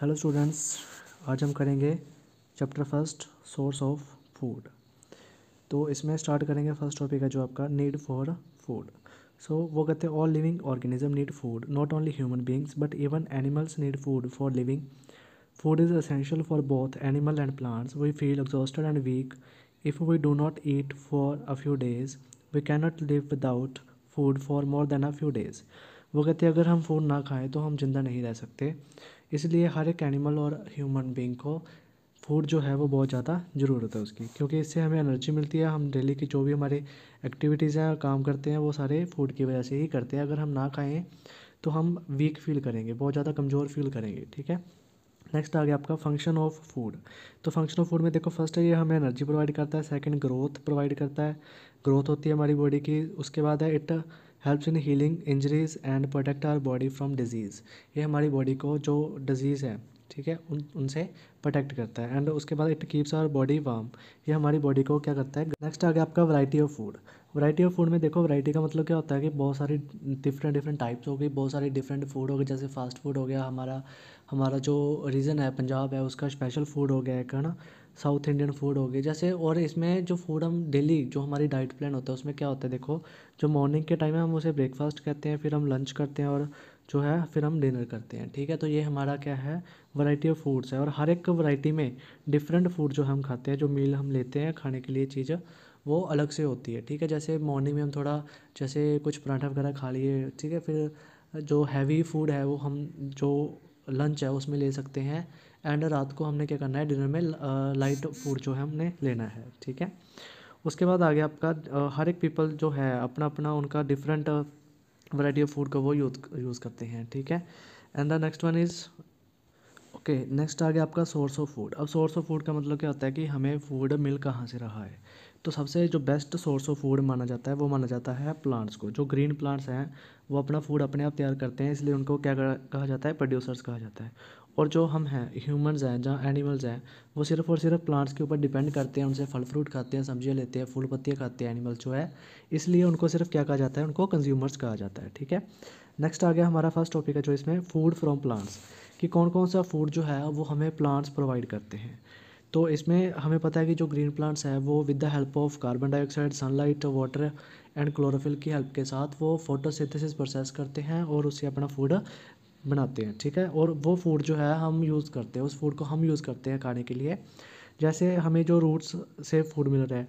Hello students आज हम करेंगे chapter first source of food तो इसमें स्टार्ट करेंगे फर्स्ट टॉपिक है जो आपका नीड फॉर फूड सो वो कहते हैं all living organism need food not only human beings but even animals need food for living food is essential for both animal and plants we feel exhausted and weak if we do not eat for a few days we cannot live without food for more than a few days वो कहते हैं अगर हम food ना खाएं तो हम ज़िंदा नहीं रह सकते इसलिए हर एक एनिमल और ह्यूमन बींग को फ़ूड जो है वो बहुत ज़्यादा ज़रूरत है उसकी क्योंकि इससे हमें एनर्जी मिलती है हम डेली की जो भी हमारे एक्टिविटीज़ हैं काम करते हैं वो सारे फ़ूड की वजह से ही करते हैं अगर हम ना खाएं तो हम वीक फील करेंगे बहुत ज़्यादा कमज़ोर फील करेंगे ठीक है नेक्स्ट आ गया आपका फंक्शन ऑफ फूड तो फंक्शन ऑफ फूड में देखो फर्स्ट है ये हमें एनर्जी प्रोवाइड करता है सेकंड ग्रोथ प्रोवाइड करता है ग्रोथ होती है हमारी बॉडी की उसके बाद है it helps in healing injuries and protect our body from disease ये हमारी बॉडी को जो डिजीज़ है ठीक है उन उनसे प्रोटेक्ट करता है एंड उसके बाद it keeps our body warm ये हमारी बॉडी को क्या करता है नेक्स्ट आ गया आपका variety of food variety of food में देखो वैरायटी का मतलब क्या होता है कि बहुत सारी डिफरेंट डिफरेंट टाइप्स हो गई बहुत सारी डिफरेंट फूड हो गए जैसे फास्ट फूड हो गया हमारा हमारा जो रीजन है पंजाब है उसका स्पेशल फूड हो गया एक है ना साउथ इंडियन फूड हो गए जैसे और इसमें जो फूड हम डेली जो हमारी डाइट प्लान होता है उसमें क्या होता है देखो जो मॉर्निंग के टाइम है हम उसे ब्रेकफास्ट करते हैं फिर हम लंच करते हैं और जो है फिर हम डिनर करते हैं ठीक है तो ये हमारा क्या है वैरायटी ऑफ फूड्स है और हर एक वैरायटी में डिफरेंट फूड जो हम खाते हैं जो मील हम लेते हैं खाने के लिए चीज़ वो अलग से होती है ठीक है जैसे मॉर्निंग में हम थोड़ा जैसे कुछ पराठा वगैरह खा लिए ठीक है फिर जो हैवी फूड है वो हम जो लंच है उसमें ले सकते हैं एंड रात को हमने क्या करना है डिनर में लाइट फूड जो है हमने लेना है ठीक है उसके बाद आ गया आपका हर एक पीपल जो है अपना अपना उनका डिफरेंट वराइटी ऑफ फूड का वो यूज यूज़ करते हैं ठीक है and the next one is okay next आ गया आपका सोर्स ऑफ फूड अब सोर्स ऑफ फूड का मतलब क्या होता है कि हमें फूड मिल कहाँ से रहा है तो सबसे जो बेस्ट सोर्स ऑफ फूड माना जाता है वो माना जाता है प्लांट्स को जो ग्रीन प्लांट्स हैं वो अपना फूड अपने आप तैयार करते हैं इसलिए उनको क्या कहा जाता है प्रोड्यूसर्स कहा जाता है और जो हम हैं ह्यूमंस हैं जहाँ एनिमल्स हैं वो सिर्फ़ और सिर्फ प्लांट्स के ऊपर डिपेंड करते हैं उनसे फल फ्रूट खाते हैं सब्जियाँ लेते हैं फूल पत्तियाँ खाते हैं एनिमल्स जो है इसलिए उनको सिर्फ क्या कहा जाता है उनको कंज्यूमर्स कहा जाता है ठीक है नेक्स्ट आ गया हमारा फर्स्ट टॉपिक है जो इसमें फूड फ्रॉम प्लांट्स कि कौन कौन सा फूड जो है वो हमें प्लांट्स प्रोवाइड करते हैं तो इसमें हमें पता है कि जो ग्रीन प्लांट्स हैं वो with the help of carbon dioxide sunlight water and chlorophyll की हेल्प के साथ वो फोटोसिंथेसिस प्रोसेस करते हैं और उससे अपना फूड बनाते हैं ठीक है और वो फूड जो है हम यूज़ करते हैं उस फूड को हम यूज़ करते हैं खाने के लिए जैसे हमें जो रूट्स से फूड मिल रहा है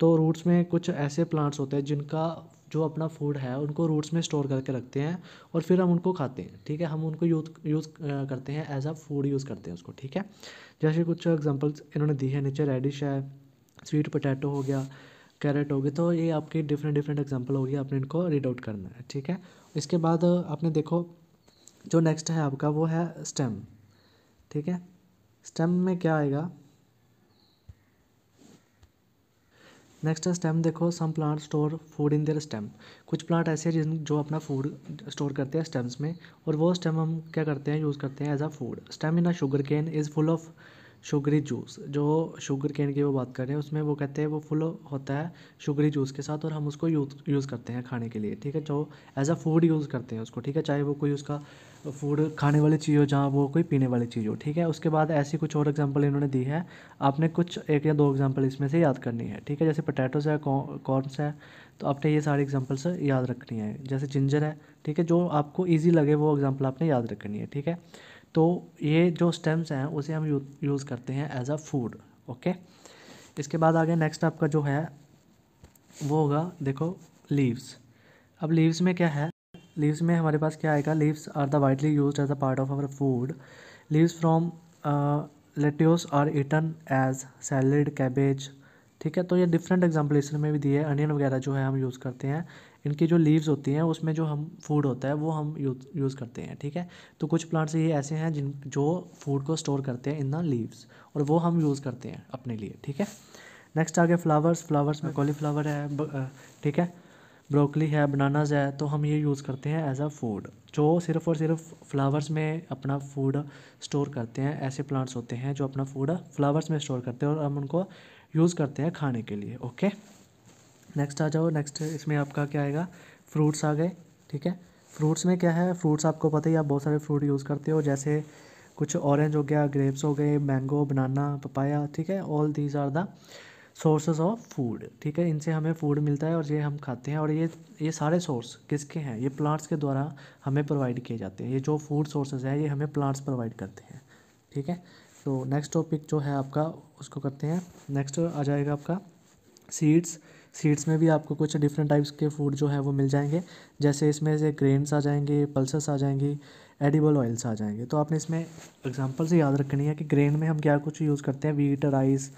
तो रूट्स में कुछ ऐसे प्लांट्स होते हैं जिनका जो अपना फूड है उनको रूट्स में स्टोर करके रखते हैं और फिर हम उनको खाते हैं ठीक है हम उनको यूज यूज़ करते हैं एज अ फूड यूज़ करते हैं उसको ठीक है जैसे कुछ एग्जांपल्स इन्होंने दी है नीचे रेडिश है स्वीट पोटैटो हो गया कैरेट हो गया तो ये आपके डिफरेंट डिफरेंट एग्जाम्पल होगी आपने इनको रीड आउट करना है ठीक है इसके बाद आपने देखो जो नेक्स्ट है आपका वो है स्टेम ठीक है स्टेम में क्या आएगा नेक्स्ट है स्टेम देखो some plant store food in their stem कुछ प्लांट ऐसे हैं जिन जो अपना फूड स्टोर करते हैं स्टेम्स में और वो स्टेम हम क्या करते हैं यूज़ करते हैं as a food stem in a sugar cane is full of sugary juice जो शुगर केन की वो बात कर रहे हैं उसमें वो कहते हैं वो फुल होता है शुगरी जूस के साथ और हम उसको यूज़ यूज़ करते हैं खाने के लिए ठीक है जो एज अ फूड यूज़ करते हैं उसको ठीक है चाहे वो कोई उसका फूड खाने वाली चीज़ हो जहाँ वो कोई पीने वाली चीज़ हो ठीक है उसके बाद ऐसी कुछ और एग्जाम्पल इन्होंने दी है आपने कुछ एक या दो एग्जाम्पल इसमें से याद करनी है ठीक है जैसे पोटैटोस है कॉर्नस है तो आपने ये सारे एग्जाम्पल्स याद रखनी है जैसे जिंजर है ठीक है जो आपको ईजी लगे वो एग्जाम्पल आपने याद रखनी है ठीक है तो ये जो स्टेम्स हैं उसे हम यूज़ करते हैं एज अ फूड ओके इसके बाद आगे नेक्स्ट आपका जो है वो होगा देखो लीव्स अब लीव्स में क्या है लीव्स में हमारे पास क्या आएगा leaves are the widely use as a part of our food leaves from lettuce are eaten as salad cabbage ठीक है तो ये डिफरेंट एग्जाम्पल इसमें भी दिए अनियन वगैरह जो है हम यूज़ करते हैं इनकी जो लीव्स होती हैं उसमें जो हम फूड होता है वो हम यूज़ करते हैं ठीक है तो कुछ प्लांट्स ये ऐसे हैं जिन जो फूड को स्टोर करते हैं इन द लीव्स और वो हम यूज़ करते हैं अपने लिए ठीक है नेक्स्ट आ गया फ्लावर्स फ्लावर्स में कॉलीफ्लावर है ठीक है ब्रोकली है बनानाज है तो हम ये यूज़ करते हैं एज अ फूड जो सिर्फ़ और सिर्फ फ्लावर्स में अपना फूड स्टोर करते हैं ऐसे प्लांट्स होते हैं जो अपना फूड फ्लावर्स में स्टोर करते हैं और हम उनको यूज़ करते हैं खाने के लिए ओके नेक्स्ट आ जाओ नेक्स्ट इसमें आपका क्या आएगा फ्रूट्स आ गए ठीक है फ्रूट्स में क्या है फ्रूट्स आपको पता ही आप बहुत सारे फ्रूट यूज़ करते हो जैसे कुछ ऑरेंज हो गया ग्रेप्स हो गए मैंगो बनाना पपाया ठीक है all these are the sources of food ठीक है इनसे हमें फूड मिलता है और ये हम खाते हैं और ये ये सारे सोर्स किसके हैं ये प्लांट्स के द्वारा हमें प्रोवाइड किए जाते हैं ये जो फूड सोर्सेज हैं ये हमें प्लांट्स प्रोवाइड करते हैं ठीक है तो नेक्स्ट टॉपिक जो है आपका उसको करते हैं नेक्स्ट आ जाएगा आपका सीड्स सीड्स में भी आपको कुछ डिफरेंट टाइप्स के फूड जो है वो मिल जाएंगे जैसे इसमें से ग्रेन्स आ जाएंगे पल्सस आ जाएंगी एडिबल ऑयल्स आ जाएंगे तो आपने इसमें एग्जांपल से याद रखनी है कि ग्रेन में हम क्या कुछ यूज़ करते हैं वीट राइस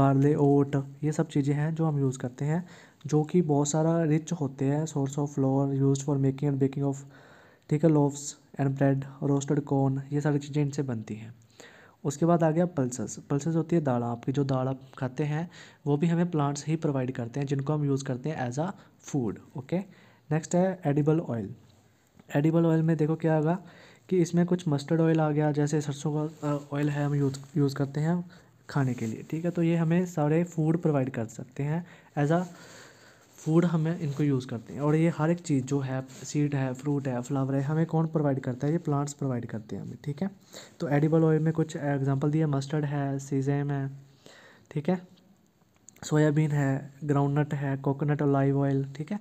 बार्ले ओट ये सब चीज़ें हैं जो हम यूज़ करते हैं जो कि बहुत सारा रिच होते हैं source of flour use for making and baking of ठीक है loafs and bread roasted corn ये सारी चीज़ें इनसे बनती हैं उसके बाद आ गया पल्सेस पल्सेस होती है दाड़ा आपकी जो दाड़ा खाते हैं वो भी हमें प्लांट्स ही प्रोवाइड करते हैं जिनको हम यूज़ करते हैं as a food okay next है एडिबल ऑयल एडिबल ऑयल में देखो क्या होगा कि इसमें कुछ मस्टर्ड ऑयल आ गया जैसे सरसों का ऑयल है हम यूज़ यूज़ करते हैं खाने के लिए ठीक है तो ये हमें सारे फूड प्रोवाइड कर सकते हैं एज आ फूड हमें इनको यूज़ करते हैं और ये हर एक चीज़ जो है सीड है फ्रूट है फ्लावर है हमें कौन प्रोवाइड करता है ये प्लांट्स प्रोवाइड करते हैं हमें ठीक है तो एडिबल ऑयल में कुछ एग्जांपल दिए मस्टर्ड है सीजेम है ठीक है सोयाबीन है ग्राउंडनट है कोकोनट लाइव ऑयल ठीक है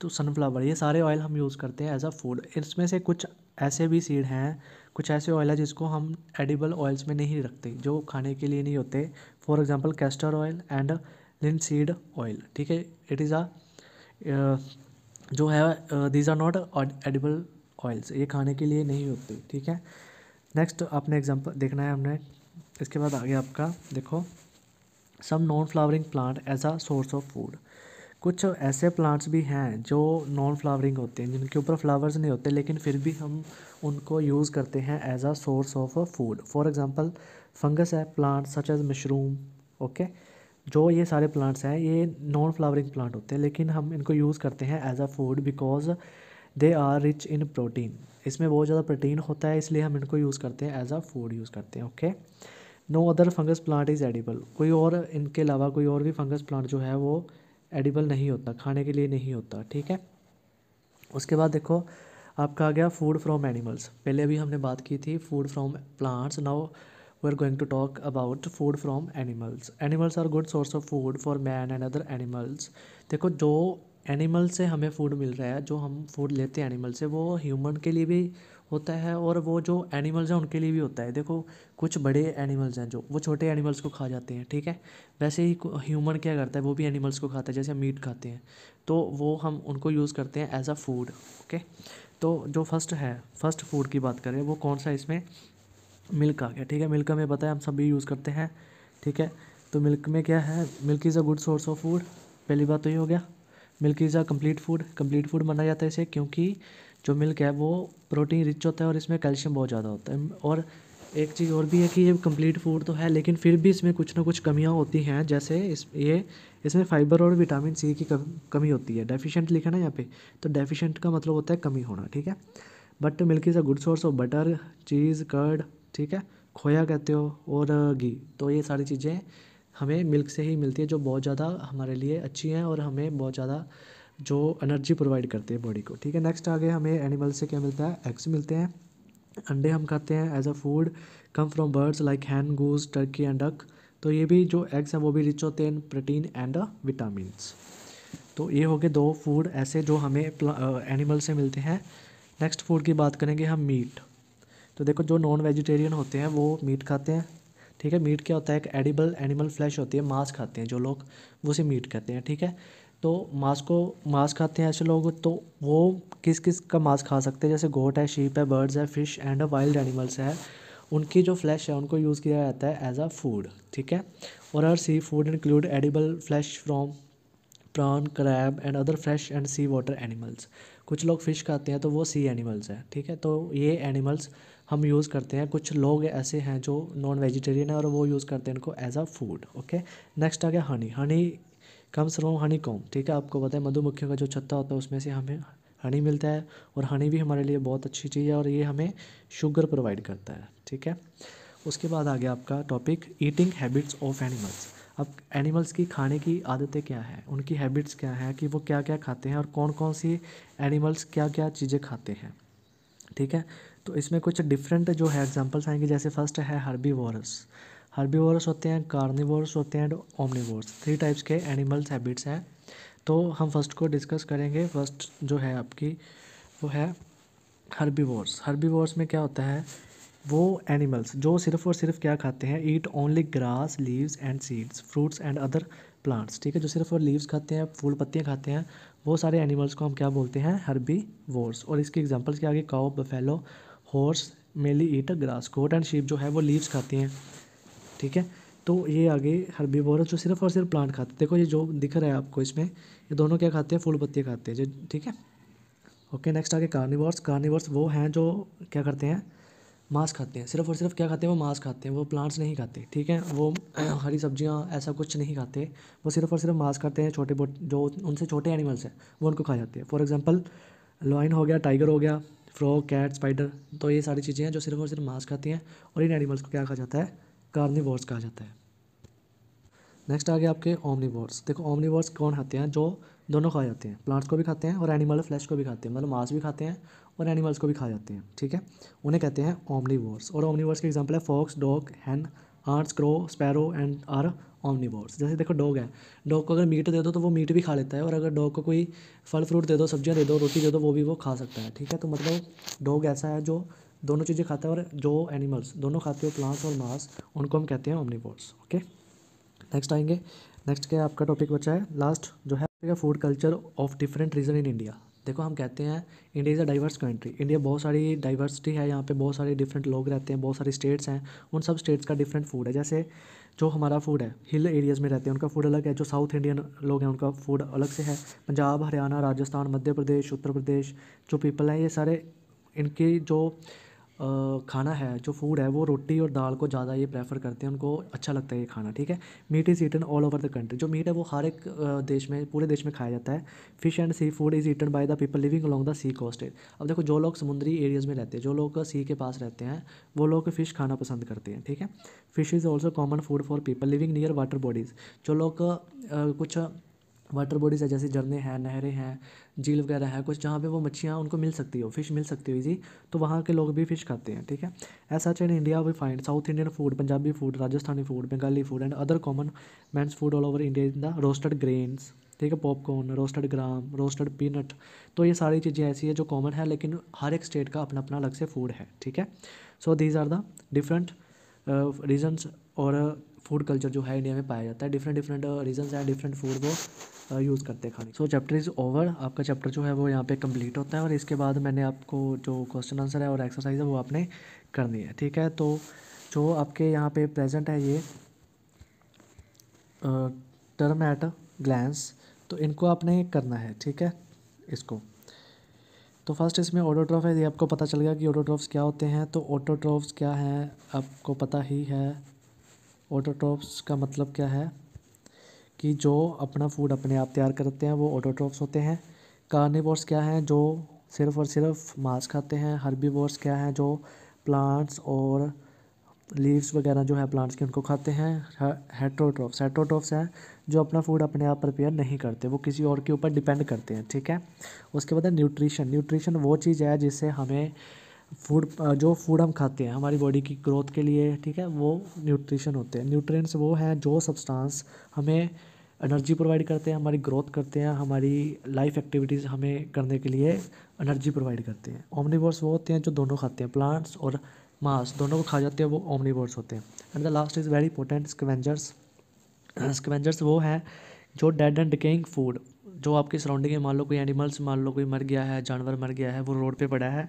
तो सनफ्लावर ये सारे ऑयल हम यूज़ करते हैं एज अ फूड इसमें से कुछ ऐसे भी सीड हैं कुछ ऐसे ऑयल है जिसको हम एडिबल ऑयल्स में नहीं रखते जो खाने के लिए नहीं होते for example castor oil and linseed oil ठीक है इट इज़ अ जो है these are not edible oils ये खाने के लिए नहीं होते ठीक है नेक्स्ट आपने एग्जाम्पल देखना है हमने इसके बाद आगे आपका देखो some non flowering plant as a source of food कुछ ऐसे प्लांट्स भी हैं जो नॉन फ्लावरिंग होते हैं जिनके ऊपर फ्लावर्स नहीं होते लेकिन फिर भी हम उनको यूज़ करते हैं as a source of food for example fungus है plant such as mushroom okay okay? जो ये सारे प्लांट्स हैं ये नॉन फ्लावरिंग प्लांट होते हैं लेकिन हम इनको यूज़ करते हैं as a food because they are rich in protein इसमें बहुत ज़्यादा प्रोटीन होता है इसलिए हम इनको यूज़ करते हैं एज अ फूड यूज़ करते हैं okay no other fungus plant is edible कोई और इनके अलावा कोई और भी फंगस प्लांट जो है वो एडिबल नहीं होता खाने के लिए नहीं होता ठीक है उसके बाद देखो आपका आ गया फूड फ्रॉम एनिमल्स पहले अभी हमने बात की थी food from plants now we are going to talk about food from animals animals are good source of food for man and other animals देखो जो एनिमल से हमें फूड मिल रहा है जो हम फूड लेते हैं एनिमल से वो ह्यूमन के लिए भी होता है और वो जो एनिमल्स हैं उनके लिए भी होता है देखो कुछ बड़े एनिमल्स हैं जो वो छोटे एनिमल्स को खा जाते हैं ठीक है वैसे ही ह्यूमन क्या करता है वो भी एनिमल्स को खाता है जैसे मीट खाते हैं तो वो हम उनको यूज़ करते हैं एज अ फूड ओके तो जो फर्स्ट है फर्स्ट फूड की बात करें वो कौन सा इसमें मिल्क आ गया ठीक है मिल्क हमें पता है हम सभी यूज़ करते हैं ठीक है तो मिल्क में क्या है milk is a good source of food पहली बात तो ये हो गया milk is a complete food complete food माना जाता है इसे क्योंकि जो मिल्क है वो प्रोटीन रिच होता है और इसमें कैल्शियम बहुत ज़्यादा होता है और एक चीज़ और भी है कि ये कम्प्लीट फूड तो है लेकिन फिर भी इसमें कुछ ना कुछ कमियाँ होती हैं जैसे इस ये इसमें फाइबर और विटामिन सी की कम, कमी होती है डेफिशिएंट लिखा ना यहाँ पे तो डेफिशिएंट का मतलब होता है कमी होना ठीक है but milk is a good source of butter cheese curd ठीक है खोया कहते हो और घी तो ये सारी चीज़ें हमें मिल्क से ही मिलती है जो बहुत ज़्यादा हमारे लिए अच्छी हैं और हमें बहुत ज़्यादा जो एनर्जी प्रोवाइड करती है बॉडी को ठीक है नेक्स्ट आगे हमें एनिमल से क्या मिलता है एग्स मिलते हैं अंडे हम खाते हैं as a food come from birds like hen goose turkey and duck तो ये भी जो एग्स हैं वो भी रिच होते हैं प्रोटीन एंड विटामिन तो ये हो गए दो फूड ऐसे जो हमें एनिमल से मिलते हैं नेक्स्ट फूड की बात करेंगे हम मीट तो देखो जो नॉन वेजिटेरियन होते हैं वो मीट खाते हैं ठीक है मीट क्या होता है एक एडिबल एनिमल फ्लैश होती है मांस खाते हैं जो लोग वो उसे मीट कहते हैं ठीक है तो मांस को मांस खाते हैं ऐसे लोग तो वो किस किस का मांस खा सकते हैं जैसे गोट है शीप है बर्ड्स है फिश एंड वाइल्ड एनिमल्स है उनकी जो फ्लैश है उनको यूज़ किया जाता है एज अ फूड ठीक है और are sea food include edible flesh from prawn crab and other fresh and sea water animals कुछ लोग फ़िश खाते हैं तो वो सी एनिमल्स हैं ठीक है तो ये एनिमल्स हम यूज़ करते हैं कुछ लोग ऐसे हैं जो नॉन वेजिटेरियन है और वो यूज़ करते हैं इनको as a food okay next आ गया honey honey comes come honey comb ठीक है आपको पता है मधुमक्खियों का जो छत्ता होता है उसमें से हमें हनी मिलता है और हनी भी हमारे लिए बहुत अच्छी चीज़ है और ये हमें शुगर प्रोवाइड करता है ठीक है उसके बाद आ गया आपका topic eating habits of animals अब एनिमल्स की खाने की आदतें क्या हैं उनकी हैबिट्स क्या हैं कि वो क्या क्या खाते हैं और कौन कौन सी एनिमल्स क्या क्या चीज़ें खाते हैं ठीक है तो इसमें कुछ डिफरेंट जो है एग्जांपल्स आएंगे जैसे फर्स्ट है हर्बी वॉरस हर्बी वॉरस होते हैं कार्निवोरस होते हैं एंड ओमनीवोरस थ्री टाइप्स के एनिमल्स हैबिट्स हैं तो हम फर्स्ट को डिस्कस करेंगे फर्स्ट जो है आपकी वो है हर्बी हर्बी हर्बीवोर्स में क्या होता है वो एनिमल्स जो सिर्फ और सिर्फ क्या खाते हैं eat only grass leaves and seeds fruits and other plants ठीक है जो सिर्फ और लीव्स खाते हैं फूल पत्तियाँ खाते हैं वो सारे एनिमल्स को हम क्या बोलते हैं हर्बी वोर्स और इसकी एग्जांपल्स क्या आगे काओ buffalo horse mainly eat grass goat and sheep जो है वो लीव्स खाती हैं ठीक है तो ये आगे हर्बीवोर जो सिर्फ और सिर्फ प्लांट खाते हैं देखो ये जो दिख रहा है आपको इसमें ये दोनों क्या खाते हैं फूल पत्तियाँ खाते हैं ठीक है ओके नेक्स्ट आगे कार्निवर्स कार्निवर्स वो हैं जो क्या करते हैं मांस खाते हैं सिर्फ और सिर्फ क्या खाते हैं वो मांस खाते हैं वो प्लांट्स नहीं खाते ठीक है वो हरी सब्जियां ऐसा कुछ नहीं खाते वो सिर्फ और सिर्फ मांस खाते हैं छोटे जो उनसे छोटे एनिमल्स हैं वो उनको खा जाते हैं फॉर एग्जांपल लॉइन हो गया टाइगर हो गया फ्रॉग कैट स्पाइडर तो ये सारी चीज़ें हैं जो सिर्फ और सिर्फ मांस खाती हैं और इन एनिमल्स को क्या कहा जाता है कार्निवोर्स कहा जाता है नेक्स्ट आ गया आपके ओमनीवर्स देखो ओमनीवर्स कौन खाते हैं जो दोनों खाए जाते हैं प्लांट्स को भी खाते हैं और एनिमल फ्लैश को भी खाते हैं मतलब मांस भी खाते हैं और एनिमल्स को भी खा जाते हैं ठीक है उन्हें कहते हैं ओमनीवर्स और ओमनीवर्स के एग्जाम्पल है fox dog hen ants crow sparrow and are omnivores जैसे देखो डॉग है डॉग को अगर मीट दे दो तो वो मीट भी खा लेता है और अगर डॉग को कोई फल फ्रूट दे दो सब्जियाँ दे दो रोटी दे दो वो भी वो खा सकता है ठीक है तो मतलब डॉग ऐसा है जो दोनों चीज़ें खाता है और जो एनिमल्स दोनों खाते हो प्लांट्स और मांस उनको हम कहते हैं ऑमनीबोर्स ओके नेक्स्ट आएंगे नेक्स्ट क्या आपका टॉपिक बचा है लास्ट जो है food culture of different region in India देखो हम कहते हैं India is a diverse country India बहुत सारी डाइवर्सिटी है यहाँ पे बहुत सारे डिफरेंट लोग रहते हैं बहुत सारे स्टेट्स हैं उन सब स्टेट्स का डिफरेंट फूड है जैसे जो हमारा फूड है हिल एरियाज़ में रहते हैं उनका फूड अलग है जो साउथ इंडियन लोग हैं उनका फूड अलग से है पंजाब हरियाणा राजस्थान मध्य प्रदेश उत्तर प्रदेश जो पीपल हैं ये सारे इनकी जो खाना है जो फूड है वो रोटी और दाल को ज़्यादा ये प्रेफर करते हैं उनको अच्छा लगता है ये खाना ठीक है meat is eaten all over the country जो मीट है वो हर एक देश में पूरे देश में खाया जाता है fish and sea food is eaten by the people living along the sea coast अब देखो जो लोग समुद्री एरियाज़ में रहते हैं जो लोग सी के पास रहते हैं वो लोग फ़िश खाना पसंद करते हैं ठीक है fish is also common food for people living near water bodies जो लोग कुछ वाटर बॉडीज़ है जैसे झरने हैं नहरें हैं झील वगैरह है कुछ जहाँ पे वो मच्छियाँ उनको मिल सकती हो फिश मिल सकती हो जी तो वहाँ के लोग भी फिश खाते हैं ठीक है ऐसा in India we find south Indian food Punjabi food Rajasthani food Bengali food and other common man's food all over India in the roasted grains ठीक है popcorn roasted gram roasted peanut तो ये सारी चीज़ें ऐसी है जो कॉमन है लेकिन हर एक स्टेट का अपना अपना अलग से फूड है ठीक है so these are the different regions और फूड कल्चर जो है इंडिया में पाया जाता है डिफरेंट डिफरेंट रीजन है डिफरेंट फूड वो यूज़ uh, करते हैं खाने सो चैप्टर इज़ ओवर आपका चैप्टर जो है वो यहाँ पे कंप्लीट होता है और इसके बाद मैंने आपको जो क्वेश्चन आंसर है और एक्सरसाइज है वो आपने करनी है ठीक है तो जो आपके यहाँ पे प्रेजेंट है ये टर्म एट ग्लैंस तो इनको आपने करना है ठीक है इसको तो फर्स्ट इसमें ऑटोट्रॉफ है ये आपको पता चल गया कि ऑटोट्रॉफ्स क्या होते हैं तो ऑटोट्रॉफ्स क्या हैं आपको पता ही है ऑटोट्रॉप्स का मतलब क्या है कि जो अपना फूड अपने आप तैयार करते हैं वो ऑटोट्रॉप्स होते हैं कार्निवोर्स क्या हैं जो सिर्फ और सिर्फ मांस खाते हैं हर्बीवोर्स क्या हैं जो प्लांट्स और लीव्स वगैरह जो है प्लांट्स के उनको खाते हैं हेट्रोट्रॉप्स हेट्रोट्रॉप्स हैं जो अपना फूड अपने आप प्रिपेयर नहीं करते वो किसी और के ऊपर डिपेंड करते हैं ठीक है उसके बाद है न्यूट्रिशन न्यूट्रिशन वो चीज़ है जिससे हमें फूड uh, जो फूड हम खाते हैं हमारी बॉडी की ग्रोथ के लिए ठीक है वो न्यूट्रिशन होते हैं न्यूट्रिएंट्स वो हैं जो सब्सटेंस हमें एनर्जी प्रोवाइड करते हैं हमारी ग्रोथ करते हैं हमारी लाइफ एक्टिविटीज़ हमें करने के लिए एनर्जी प्रोवाइड करते हैं ओमनीवर्स वो होते हैं जो दोनों खाते हैं प्लांट्स और मास दोनों को खा जाते हैं वो ओमनीवर्स होते हैं and the last is very important scavengers scavengers वो हैं जो डेड एंड डिकेइंग फूड जो आपकी सराउंडिंग में मान लो कोई एनिमल्स मान लो कोई मर गया है जानवर मर गया है वो रोड पे पड़ा है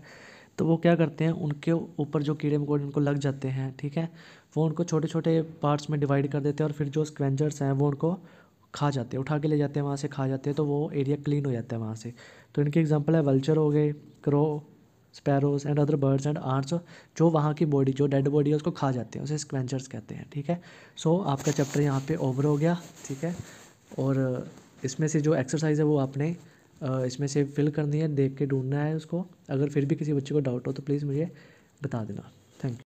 तो वो क्या करते हैं उनके ऊपर जो कीड़े मकोड़े उनको लग जाते हैं ठीक है वो उनको छोटे छोटे पार्ट्स में डिवाइड कर देते हैं और फिर जो स्क्रेंजर्स हैं वो उनको खा जाते हैं उठा के ले जाते हैं वहाँ से खा जाते हैं तो वो एरिया क्लीन हो जाता है वहाँ से तो इनकी एग्जाम्पल है वल्चर हो गए crow sparrows and other birds and ants जो वहाँ की बॉडी जो डेड बॉडी है उसको खा जाते हैं उसे स्क्वेंचर्स कहते हैं ठीक है सो so, आपका चैप्टर यहाँ पे ओवर हो गया ठीक है और इसमें से जो एक्सरसाइज है वो आपने इसमें से फिल करनी है देख के ढूंढना है उसको अगर फिर भी किसी बच्चे को डाउट हो तो प्लीज़ मुझे बता देना थैंक यू